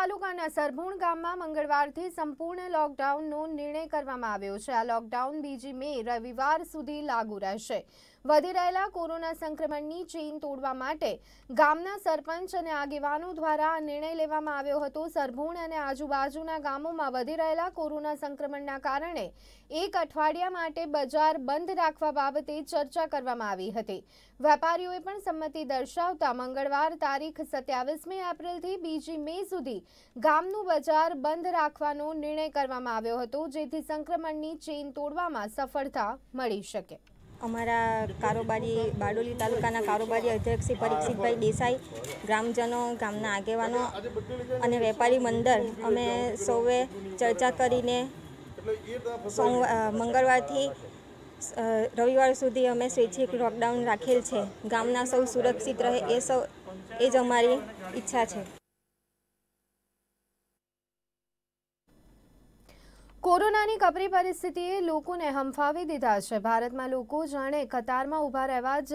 તાલુકાના સરભુણ ગામમાં મંગળવારથી સંપૂર્ણ લોકડાઉનનો નિર્ણય કરવામાં આવ્યો છે આ લોકડાઉન બીજી મે રવિવાર સુધી લાગુ રહેશે વધી રહેલા કોરોના સંક્રમણની ચેઇન તોડવા માટે ગામના સરપંચ અને આગેવાનો દ્વારા નિર્ણય લેવામાં આવ્યો હતો સરભુણ અને આજુબાજુના ગામોમાં વધી રહેલા કોરોના સંક્રમણના કારણે એક અઠવાડિયા માટે બજાર બંધ રાખવા બાબતે ચર્ચા કરવામાં આવી હતી વેપારીઓએ પણ સંમતિ દર્શાવતા મંગળવાર તારીખ સત્યાવીસમી એપ્રિલથી બીજી મે સુધી ગામનું બજાર બંધ રાખવાનો નિર્ણય કરવામાં આવ્યો હતો જેથી સંક્રમણની ચેઇન તોડવામાં સફળતા મળી શકે અમારા કારોબારી બારડોલી તાલુકાના કારોબારી અધ્યક્ષ શ્રી પરીક્ષિતભાઈ દેસાઈ ગ્રામજનો ગામના આગેવાનો અને વેપારી મંડળ અમે સૌએ ચર્ચા કરીને મંગળવારથી રવિવાર સુધી અમે સ્વૈચ્છિક લોકડાઉન રાખેલ છે ગામના સૌ સુરક્ષિત રહે એ સૌ એ જ અમારી ઈચ્છા છે કોરોનાની કપરી પરિસ્થિતિએ લોકોને હંફાવી દીધા છે ભારતમાં લોકો જાણે કતારમાં ઊભા રહેવા જ